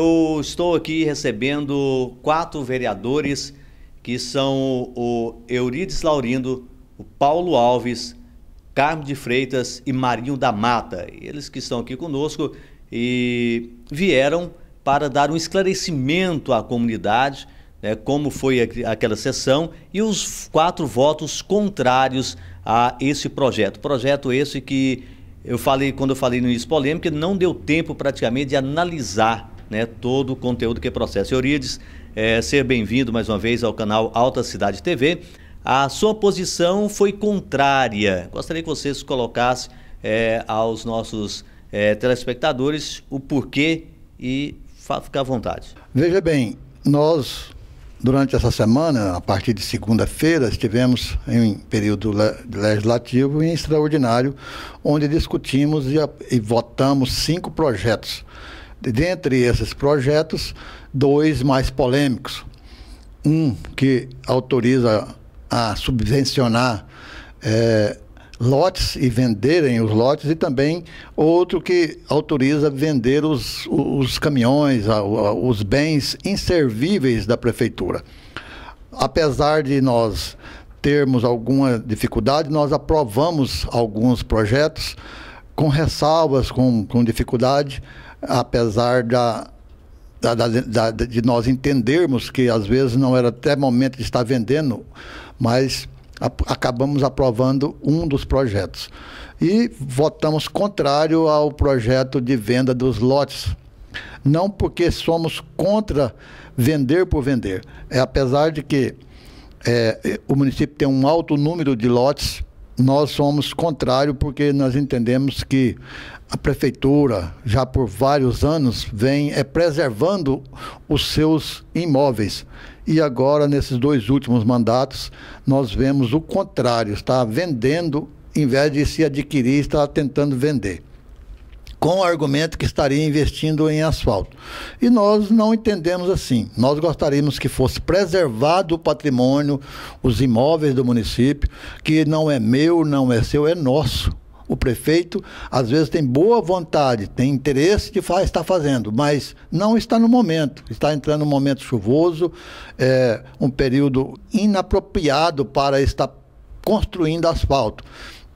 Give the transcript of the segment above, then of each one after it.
Eu estou aqui recebendo quatro vereadores que são o Eurides Laurindo, o Paulo Alves, Carmo de Freitas e Marinho da Mata. Eles que estão aqui conosco e vieram para dar um esclarecimento à comunidade, né, como foi aquela sessão e os quatro votos contrários a esse projeto. Projeto esse que eu falei quando eu falei no início polêmica, não deu tempo praticamente de analisar né, todo o conteúdo que processa. Eurides, é, ser bem-vindo mais uma vez ao canal Alta Cidade TV. A sua posição foi contrária. Gostaria que vocês colocassem é, aos nossos é, telespectadores o porquê e ficar à vontade. Veja bem, nós Durante essa semana, a partir de segunda-feira, estivemos em período legislativo e extraordinário, onde discutimos e, e, votamos cinco projetos Dentre esses projetos, dois mais polêmicos. Um que autoriza a subvencionar é, lotes e venderem os lotes, e também outro que autoriza vender os, os caminhões, os bens inservíveis da prefeitura. Apesar de nós termos alguma dificuldade, nós aprovamos alguns projetos com ressalvas, com, com dificuldade, apesar da, da, da, de nós entendermos que às vezes não era até momento de estar vendendo, mas a, acabamos aprovando um dos projetos. E votamos contrário ao projeto de venda dos lotes. Não porque somos contra vender por vender. É, apesar de que é, o município tem um alto número de lotes, nós somos contrário porque nós entendemos que a prefeitura, já por vários anos, vem é, preservando os seus imóveis. E agora, nesses dois últimos mandatos, nós vemos o contrário: está vendendo, em vez de se adquirir, está tentando vender. Com o argumento que estaria investindo em asfalto. E nós não entendemos assim. Nós gostaríamos que fosse preservado o patrimônio, os imóveis do município, que não é meu, não é seu, é nosso o prefeito às vezes tem boa vontade, tem interesse de fa estar fazendo, mas não está no momento. Está entrando um momento chuvoso, é, um período inapropriado para estar construindo asfalto.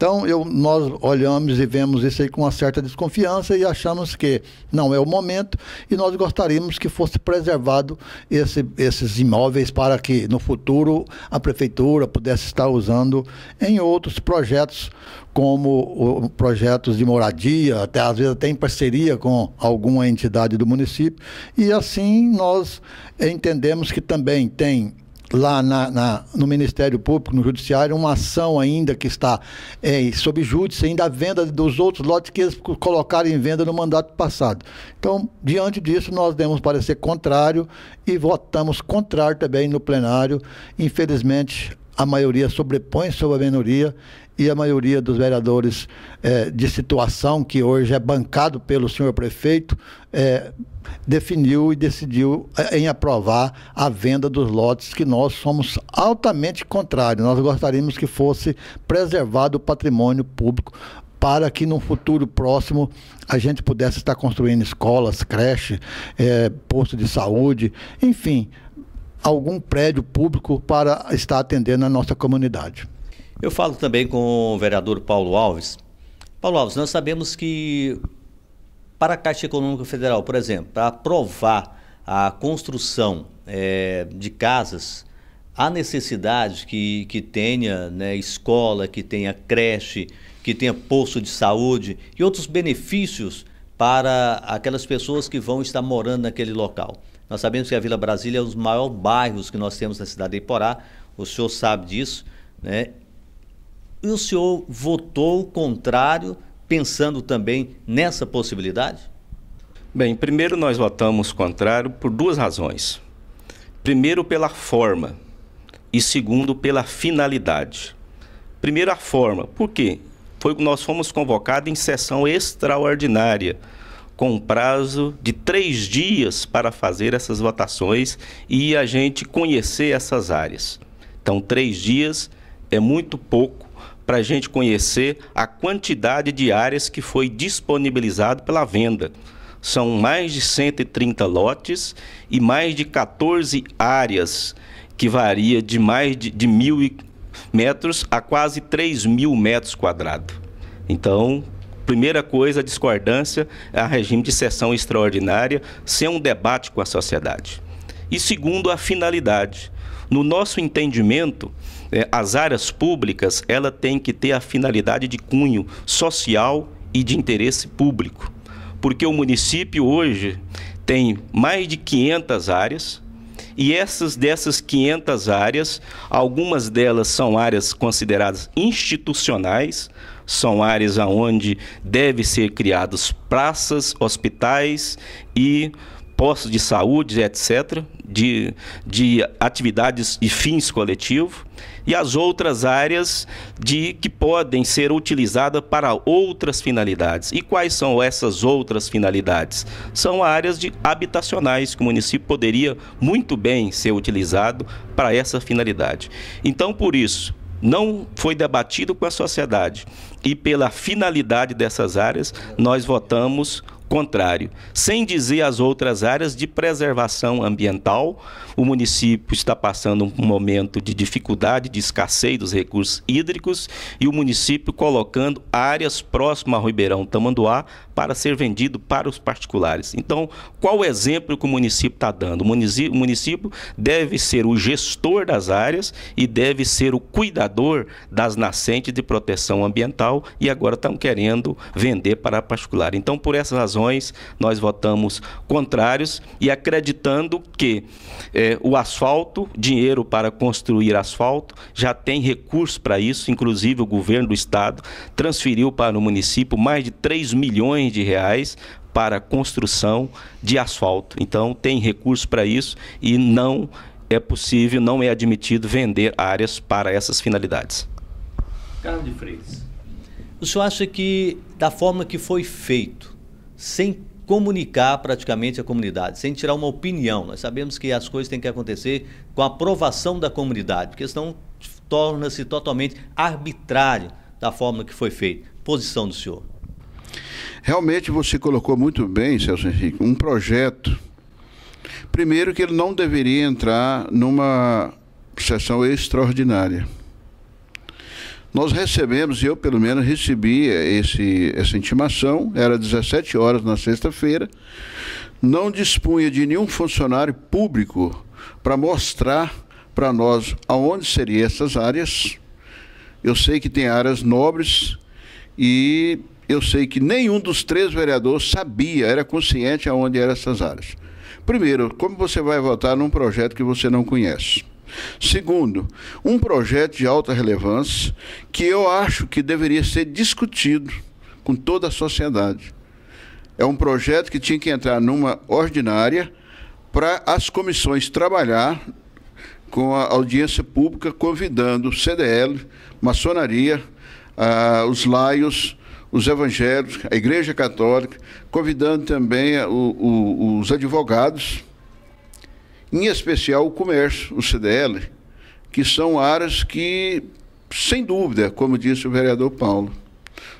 Então, eu, nós olhamos e vemos isso aí com uma certa desconfiança e achamos que não é o momento e nós gostaríamos que fosse preservado esse, esses imóveis para que no futuro a prefeitura pudesse estar usando em outros projetos, como projetos de moradia, até às vezes até em parceria com alguma entidade do município. E assim nós entendemos que também tem lá na, na, no Ministério Público, no Judiciário, uma ação ainda que está é, sob júdice, ainda a venda dos outros lotes que eles colocaram em venda no mandato passado. Então, diante disso, nós demos parecer contrário e votamos contrário também no plenário. Infelizmente, a maioria sobrepõe sobre a minoria e a maioria dos vereadores eh, de situação, que hoje é bancado pelo senhor prefeito, eh, definiu e decidiu eh, em aprovar a venda dos lotes que nós somos altamente contrários. Nós gostaríamos que fosse preservado o patrimônio público para que no futuro próximo a gente pudesse estar construindo escolas, creche, posto de saúde, enfim, algum prédio público para estar atendendo a nossa comunidade. Eu falo também com o vereador Paulo Alves. Paulo Alves, nós sabemos que para a Caixa Econômica Federal, por exemplo, para aprovar a construção é, de casas, há necessidade que, que tenha né, escola, que tenha creche, que tenha posto de saúde e outros benefícios para aquelas pessoas que vão estar morando naquele local. Nós sabemos que a Vila Brasília é um dos maiores bairros que nós temos na cidade de Iporá, o senhor sabe disso, né? E o senhor votou contrário, pensando também nessa possibilidade? Bem, primeiro nós votamos contrário por duas razões. Primeiro, pela forma, e segundo, pela finalidade. Primeiro, a forma, por quê? Foi, nós fomos convocados em sessão extraordinária com um prazo de três dias para fazer essas votações e a gente conhecer essas áreas. Então, três dias é muito pouco para a gente conhecer a quantidade de áreas que foi disponibilizado pela venda. São mais de 130 lotes e mais de 14 áreas, que varia de mais de, de mil metros a quase 3 mil metros quadrados. Então, primeira coisa, a discordância a regime de sessão extraordinária, sem um debate com a sociedade. E segundo, a finalidade. No nosso entendimento, é, as áreas públicas ela tem que ter a finalidade de cunho social e de interesse público. Porque o município hoje tem mais de 500 áreas, e essas dessas 500 áreas, algumas delas são áreas consideradas institucionais, são áreas onde deve ser criados praças, hospitais e postos de saúde, etc., de, de atividades e fins coletivos, e as outras áreas de que podem ser utilizadas para outras finalidades. E quais são essas outras finalidades? São áreas de habitacionais que o município poderia muito bem ser utilizado para essa finalidade. Então, por isso, não foi debatido com a sociedade e pela finalidade dessas áreas, nós votamos contrário, sem dizer as outras áreas de preservação ambiental. O município está passando um momento de dificuldade, de escassez dos recursos hídricos e o município colocando áreas próximas ao Ribeirão Tamanduá para ser vendido para os particulares. Então, qual o exemplo que o município está dando? O município, deve ser o gestor das áreas e deve ser o cuidador das nascentes de proteção ambiental e agora estão querendo vender para particular. Então, por essas razões, razões, nós votamos contrários e acreditando que é, o asfalto, dinheiro para construir asfalto, já tem recurso para isso, inclusive o governo do estado transferiu para o município mais de 3 milhões de reais para construção de asfalto. Então tem recurso para isso e não é possível, não é admitido vender áreas para essas finalidades. Carlos de Freitas. O senhor acha que da forma que foi feito sem comunicar praticamente a comunidade, sem tirar uma opinião. Nós sabemos que as coisas têm que acontecer com a aprovação da comunidade, porque senão torna-se totalmente arbitrário da forma que foi feito. Posição do senhor. Realmente você colocou muito bem, Celso Henrique, um projeto. Primeiro que ele não deveria entrar numa sessão extraordinária. Nós recebemos, eu pelo menos recebi eh, esse, essa intimação, era 17 horas na sexta-feira, não dispunha de nenhum funcionário público para mostrar para nós aonde seriam essas áreas. Eu sei que tem áreas nobres e eu sei que nenhum dos três vereadores sabia, era consciente aonde eram essas áreas. Primeiro, como você vai votar num projeto que você não conhece? Segundo, um projeto de alta relevância que eu acho que deveria ser discutido com toda a sociedade. É um projeto que tinha que entrar numa ordinária para as comissões trabalhar com a audiência pública, convidando o CDL, maçonaria, os laios, os evangélicos, a Igreja Católica, convidando também o, o, os advogados em especial o comércio, o CDL, que são áreas que, sem dúvida, como disse o vereador Paulo,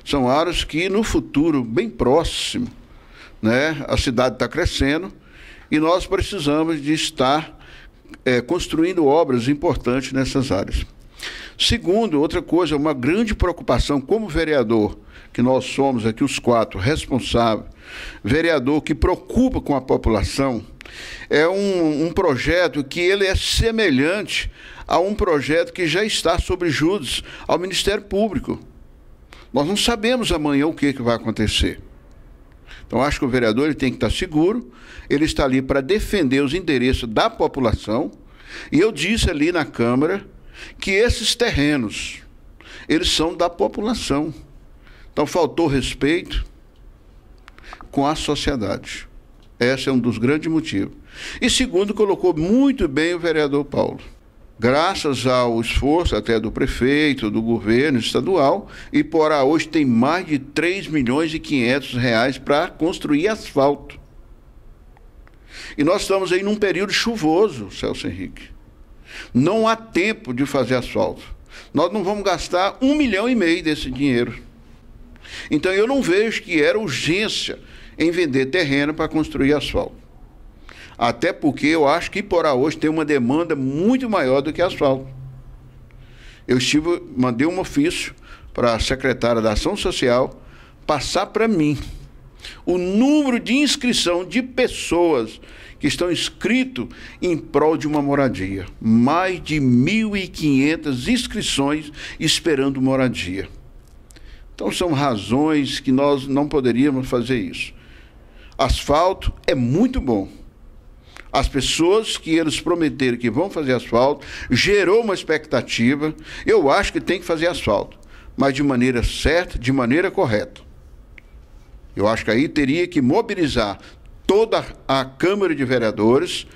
são áreas que no futuro, bem próximo, né, a cidade está crescendo e nós precisamos de estar é, construindo obras importantes nessas áreas. Segundo, outra coisa, uma grande preocupação como vereador, que nós somos aqui os quatro responsáveis, vereador que preocupa com a população, é um, um projeto que ele é semelhante a um projeto que já está sobre Judas ao Ministério Público. Nós não sabemos amanhã o que, que vai acontecer. Então, acho que o vereador ele tem que estar seguro, ele está ali para defender os interesses da população. E eu disse ali na Câmara que esses terrenos, eles são da população. Então, faltou respeito com a sociedade. Esse é um dos grandes motivos. E segundo, colocou muito bem o vereador Paulo. Graças ao esforço até do prefeito, do governo estadual, Iporá hoje tem mais de 3 milhões e 500 reais para construir asfalto. E nós estamos aí num período chuvoso, Celso Henrique. Não há tempo de fazer asfalto. Nós não vamos gastar um milhão e meio desse dinheiro. Então eu não vejo que era urgência em vender terreno para construir asfalto. Até porque eu acho que Iporá hoje tem uma demanda muito maior do que asfalto. Eu estive, mandei um ofício para a secretária da Ação Social passar para mim o número de inscrição de pessoas que estão inscritos em prol de uma moradia. Mais de 1.500 inscrições esperando moradia. Então são razões que nós não poderíamos fazer isso asfalto é muito bom. As pessoas que eles prometeram que vão fazer asfalto gerou uma expectativa. Eu acho que tem que fazer asfalto, mas de maneira certa, de maneira correta. Eu acho que aí teria que mobilizar toda a Câmara de Vereadores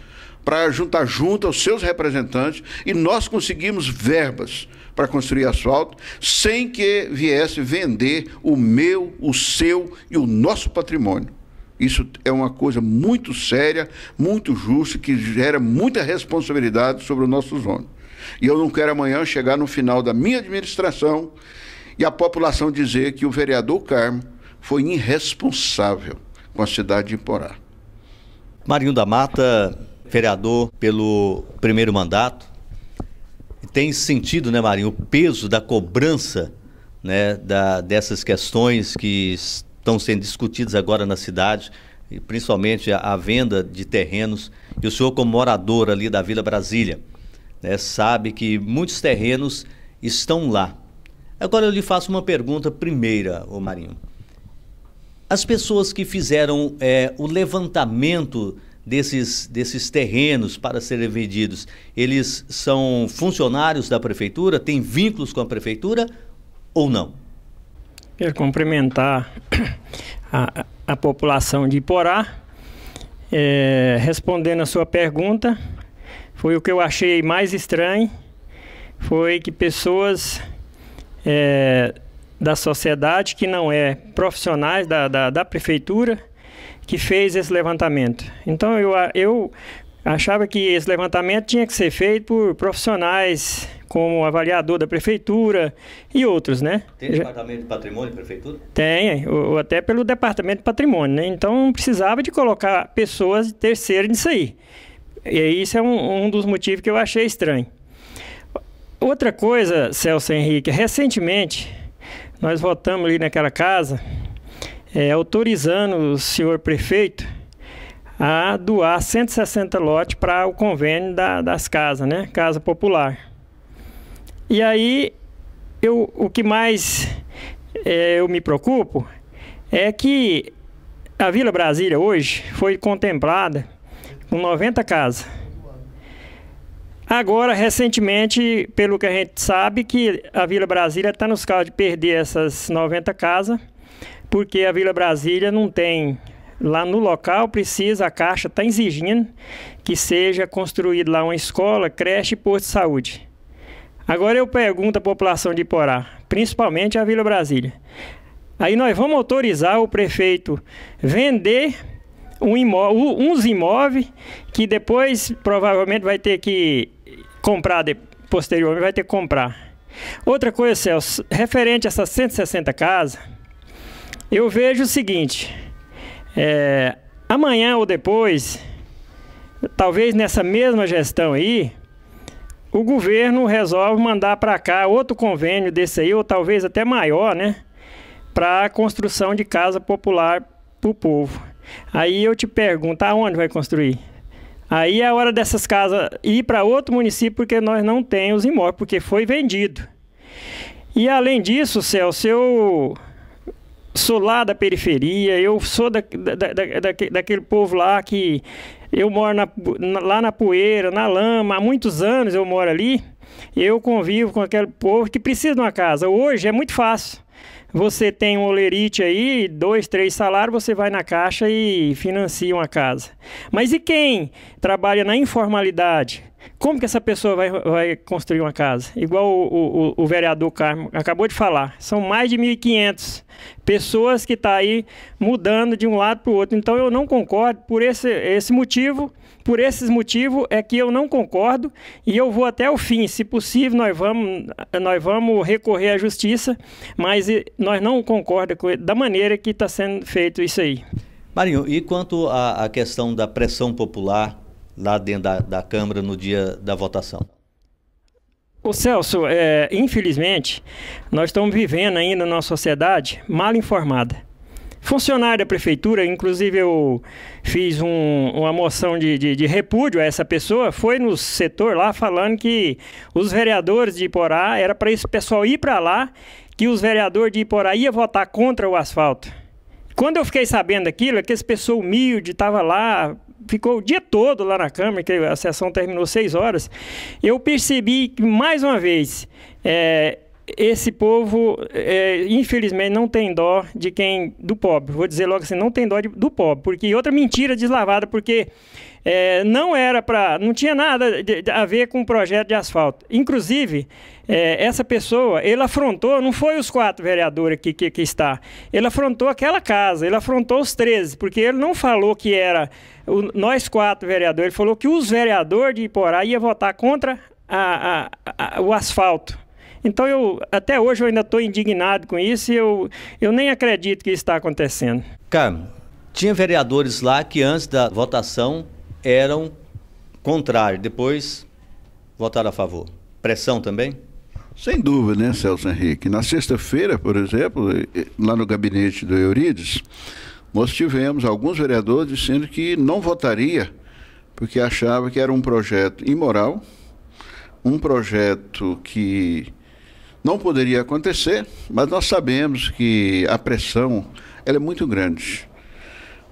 para juntar junto aos seus representantes e nós conseguimos verbas para construir asfalto sem que viesse vender o meu, o seu e o nosso patrimônio. Isso é uma coisa muito séria, muito justa, que gera muita responsabilidade sobre os nossos ônibus. E eu não quero amanhã chegar no final da minha administração e a população dizer que o vereador Carmo foi irresponsável com a cidade de Porá. Marinho da Mata, vereador pelo primeiro mandato, tem sentido, né, Marinho, o peso da cobrança né, da, dessas questões que estão sendo discutidos agora na cidade, principalmente a, a, venda de terrenos. E o senhor, como morador ali da Vila Brasília, né, sabe que muitos terrenos estão lá. Agora eu lhe faço uma pergunta primeira, ô Marinho. As pessoas que fizeram é, o levantamento desses, desses terrenos para serem vendidos, eles são funcionários da prefeitura, têm vínculos com a prefeitura ou não? Quero cumprimentar a, a população de Iporá. É, respondendo a sua pergunta, foi o que eu achei mais estranho, foi que pessoas é, da sociedade que não é profissionais da, da, da, prefeitura que fez esse levantamento. Então eu, eu achava que esse levantamento tinha que ser feito por profissionais como avaliador da prefeitura e outros, né? Tem departamento de patrimônio prefeitura? Tem, é. ou, até pelo departamento de patrimônio, né? Então precisava de colocar pessoas terceiras nisso aí. E isso é um, um dos motivos que eu achei estranho. Outra coisa, Celso Henrique, recentemente nós votamos ali naquela casa é, autorizando o senhor prefeito a doar 160 lotes para o convênio da, das casas, né? Casa Popular. E aí, eu, o que mais é, eu me preocupo é que a Vila Brasília hoje foi contemplada com 90 casas. Agora, recentemente, pelo que a gente sabe, que a Vila Brasília está nos casos de perder essas 90 casas, porque a Vila Brasília não tem. Lá no local precisa, a Caixa está exigindo que seja construída lá uma escola, creche e posto de saúde. Agora eu pergunto à população de Porá, principalmente a Vila Brasília. Aí nós vamos autorizar o prefeito vender um imó uns imóveis que depois provavelmente vai ter que comprar, posteriormente vai ter que comprar. Outra coisa, Celso, referente a essas 160 casas, eu vejo o seguinte: é, amanhã ou depois, talvez nessa mesma gestão aí, o governo resolve mandar para cá outro convênio desse aí, ou talvez até maior, né? Para a construção de casa popular para o povo. Aí eu te pergunto, aonde vai construir? Aí é a hora dessas casas ir para outro município, porque nós não temos imóvel, porque foi vendido. E além disso, Celso, eu sou lá da periferia, eu sou da, da, da, daquele povo lá que eu moro na, lá na poeira, na lama, há muitos anos eu moro ali. Eu convivo com aquele povo que precisa de uma casa. Hoje é muito fácil. Você tem um olerite aí, dois, três salários, você vai na caixa e financia uma casa. Mas e quem trabalha na informalidade? Como que essa pessoa vai, vai construir uma casa? Igual o, o, o vereador Carmo acabou de falar, são mais de 1.500 pessoas que estão tá aí mudando de um lado para o outro. Então eu não concordo por esse, esse motivo, por esses motivos é que eu não concordo e eu vou até o fim. Se possível, nós vamos, nós vamos recorrer à justiça, mas nós não concordamos da maneira que está sendo feito isso aí. Marinho, e quanto à, à questão da pressão popular lá dentro da, da Câmara no dia da votação? O Celso, é, infelizmente, nós estamos vivendo ainda numa sociedade mal informada. Funcionário da prefeitura, inclusive eu fiz um, uma moção de, de, de, repúdio a essa pessoa, foi no setor lá falando que os vereadores de Iporá, era para esse pessoal ir para lá, que os vereadores de Iporá iam votar contra o asfalto. Quando eu fiquei sabendo aquilo, é que esse pessoa humilde estava lá ficou o dia todo lá na Câmara, que a sessão terminou seis horas, eu percebi que, mais uma vez, é, esse povo, é, infelizmente, não tem dó de quem. do pobre. Vou dizer logo assim: não tem dó de, do pobre. Porque outra mentira deslavada, porque é, não era para. não tinha nada de, de, a ver com o projeto de asfalto. Inclusive, é, essa pessoa, ele afrontou, não foi os quatro vereadores que, que, que está, ele afrontou aquela casa, ele afrontou os 13, porque ele não falou que era o, nós quatro vereadores, ele falou que os vereadores de Iporá iam votar contra a, a, a, o asfalto. Então eu até hoje eu ainda estou indignado com isso e eu, eu nem acredito que isso está acontecendo. Carmo, tinha vereadores lá que antes da votação eram contrários, depois votaram a favor. Pressão também? Sem dúvida, né, Celso Henrique? Na sexta-feira, por exemplo, lá no gabinete do Eurides, nós tivemos alguns vereadores dizendo que não votaria porque achava que era um projeto imoral, um projeto que não poderia acontecer, mas nós sabemos que a pressão ela é muito grande.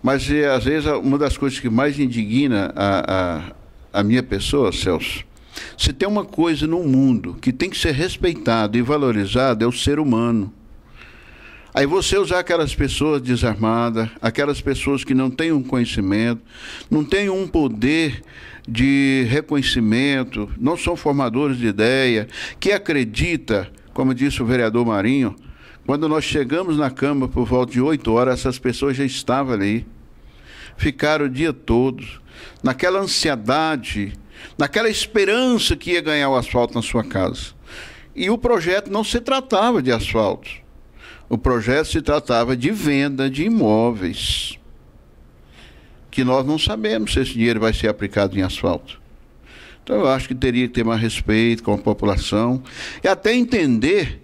Mas eh, às vezes uma das coisas que mais indigna a, a, a minha pessoa, Celso, se tem uma coisa no mundo que tem que ser respeitado e valorizado é o ser humano. Aí você usar aquelas pessoas desarmadas, aquelas pessoas que não têm um conhecimento, não têm um poder de reconhecimento, não são formadores de ideia, que acredita como disse o vereador Marinho, quando nós chegamos na Câmara por volta de 8 horas, essas pessoas já estavam ali. Ficaram o dia todo, naquela ansiedade, naquela esperança que ia ganhar o asfalto na sua casa. E o projeto não se tratava de asfalto. O projeto se tratava de venda de imóveis. Que nós não sabemos se esse dinheiro vai ser aplicado em asfalto. Então, eu acho que teria que ter mais respeito com a população e até entender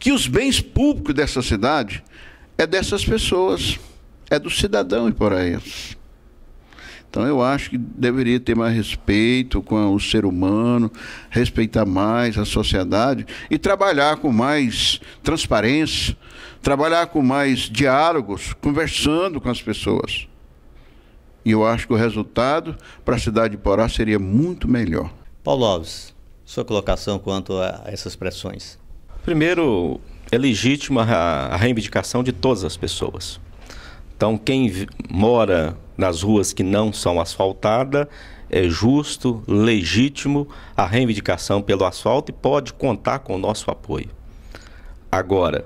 que os bens públicos dessa cidade é dessas pessoas, é do cidadão e por aí. Então, eu acho que deveria ter mais respeito com o ser humano, respeitar mais a sociedade e trabalhar com mais transparência, trabalhar com mais diálogos, conversando com as pessoas. E eu acho que o resultado para a cidade de Porá seria muito melhor. Paulo Alves, sua colocação quanto a essas pressões? Primeiro, é legítima a reivindicação de todas as pessoas. Então, quem mora nas ruas que não são asfaltadas, é justo, legítimo a reivindicação pelo asfalto e pode contar com o nosso apoio. Agora,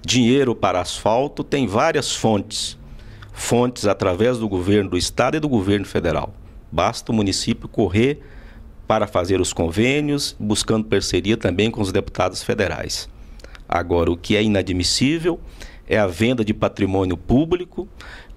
dinheiro para asfalto tem várias fontes fontes através do governo do estado e do governo federal. Basta o município correr para fazer os convênios, buscando parceria também com os deputados federais. Agora, o que é inadmissível é a venda de patrimônio público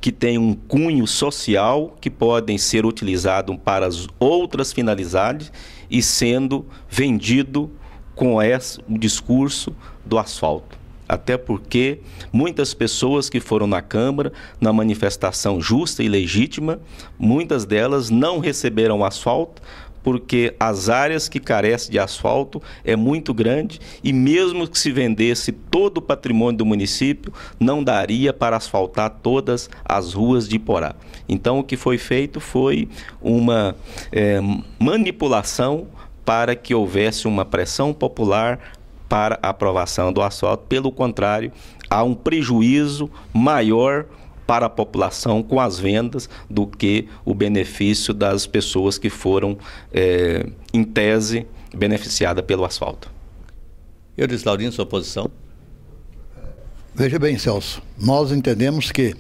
que tem um cunho social que podem ser utilizados para outras finalidades e sendo vendido com esse, o discurso do asfalto até porque muitas pessoas que foram na Câmara, na manifestação justa e legítima, muitas delas não receberam asfalto, porque as áreas que carecem de asfalto é muito grande e mesmo que se vendesse todo o patrimônio do município, não daria para asfaltar todas as ruas de Iporá Então o que foi feito foi uma é, manipulação para que houvesse uma pressão popular para a aprovação do asfalto. Pelo contrário, há um prejuízo maior para a população com as vendas do que o benefício das pessoas que foram, é, em tese, beneficiadas pelo asfalto. Eu disse, Laurindo, sua posição? Veja bem, Celso, nós entendemos que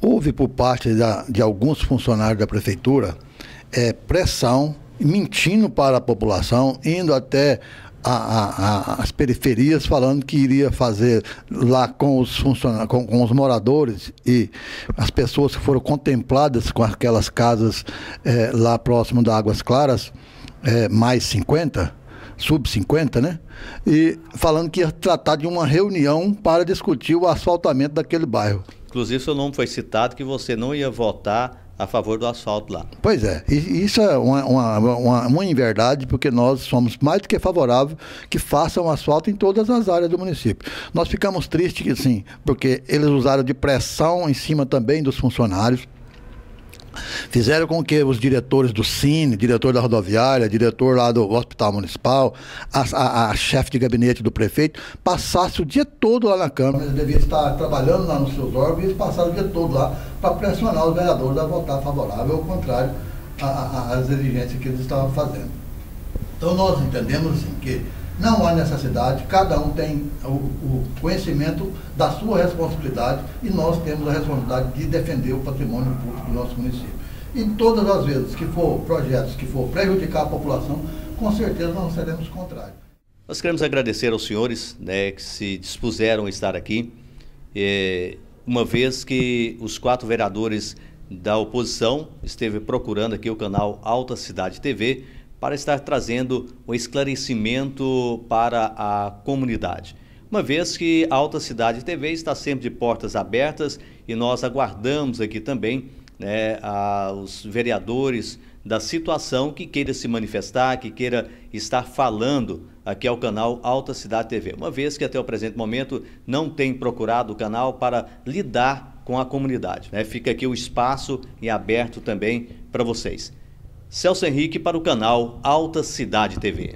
houve por parte da, de alguns funcionários da prefeitura é, pressão, mentindo para a população, indo até a, a, as periferias falando que iria fazer lá com os funcionários, com, com, os moradores e as pessoas que foram contempladas com aquelas casas é, lá próximo da Águas Claras, é, mais 50, sub 50, né? E falando que ia tratar de uma reunião para discutir o asfaltamento daquele bairro. Inclusive, seu nome foi citado que você não ia votar a favor do asfalto lá. Pois é, isso é uma, uma, uma, uma inverdade, porque nós somos mais do que favorável que façam asfalto em todas as áreas do município. Nós ficamos tristes, sim, porque eles usaram de pressão em cima também dos funcionários, fizeram com que os diretores do Cine, diretor da rodoviária, diretor lá do Hospital Municipal, a, a, a chefe de gabinete do prefeito, passasse o dia todo lá na Câmara. Eles deviam estar trabalhando lá nos seus órgãos e eles o dia todo lá para pressionar os vereadores a votar favorável ou contrário às exigências que eles estavam fazendo. Então nós entendemos assim, que não há necessidade, cada um tem o, o, conhecimento da sua responsabilidade e nós temos a responsabilidade de defender o patrimônio público do nosso município. E todas as vezes que for projetos que for prejudicar a população, com certeza nós seremos contrários. Nós queremos agradecer aos senhores né, que se dispuseram a estar aqui, é, uma vez que os quatro vereadores da oposição esteve procurando aqui o canal Alta Cidade TV para estar trazendo o esclarecimento para a comunidade. Uma vez que a Alta Cidade TV está sempre de portas abertas e nós aguardamos aqui também né, a, os vereadores da situação que queira se manifestar, que queira estar falando aqui ao canal Alta Cidade TV. Uma vez que até o presente momento não tem procurado o canal para lidar com a comunidade. Né? Fica aqui o espaço e aberto também para vocês. Celso Henrique para o canal Alta Cidade TV.